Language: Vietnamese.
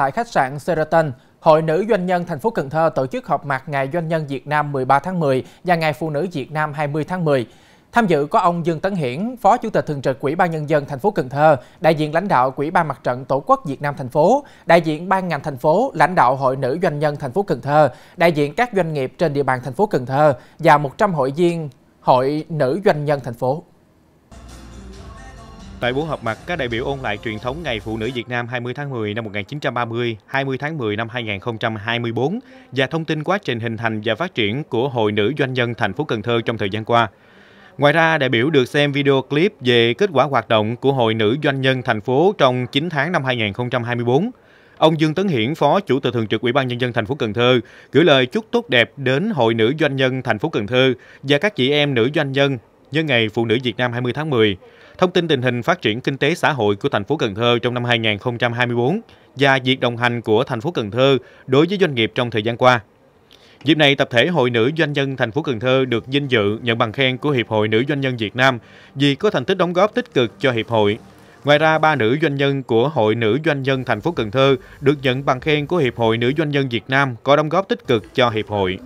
tại khách sạn Sheraton, Hội Nữ Doanh nhân thành phố Cần Thơ tổ chức họp mặt Ngày Doanh nhân Việt Nam 13 tháng 10 và Ngày Phụ nữ Việt Nam 20 tháng 10. Tham dự có ông Dương Tấn Hiển, Phó Chủ tịch thường trực Ủy ban nhân dân thành phố Cần Thơ, đại diện lãnh đạo Ủy ban Mặt trận Tổ quốc Việt Nam thành phố, đại diện ban ngành thành phố, lãnh đạo Hội Nữ Doanh nhân thành phố Cần Thơ, đại diện các doanh nghiệp trên địa bàn thành phố Cần Thơ và 100 hội viên Hội Nữ Doanh nhân thành phố. Tại buổi họp mặt, các đại biểu ôn lại truyền thống Ngày Phụ nữ Việt Nam 20 tháng 10 năm 1930, 20 tháng 10 năm 2024 và thông tin quá trình hình thành và phát triển của Hội Nữ Doanh nhân thành phố Cần Thơ trong thời gian qua. Ngoài ra, đại biểu được xem video clip về kết quả hoạt động của Hội Nữ Doanh nhân thành phố trong 9 tháng năm 2024. Ông Dương Tấn Hiển, Phó Chủ tịch Thường trực Ủy ban Nhân dân thành phố Cần Thơ, gửi lời chúc tốt đẹp đến Hội Nữ Doanh nhân thành phố Cần Thơ và các chị em nữ doanh nhân nhân ngày Phụ nữ Việt Nam 20 tháng 10, thông tin tình hình phát triển kinh tế xã hội của thành phố Cần Thơ trong năm 2024 và việc đồng hành của thành phố Cần Thơ đối với doanh nghiệp trong thời gian qua. Dịp này, tập thể Hội Nữ Doanh nhân thành phố Cần Thơ được vinh dự nhận bằng khen của Hiệp hội Nữ Doanh nhân Việt Nam vì có thành tích đóng góp tích cực cho Hiệp hội. Ngoài ra, ba nữ doanh nhân của Hội Nữ Doanh nhân thành phố Cần Thơ được nhận bằng khen của Hiệp hội Nữ Doanh nhân Việt Nam có đóng góp tích cực cho Hiệp hội.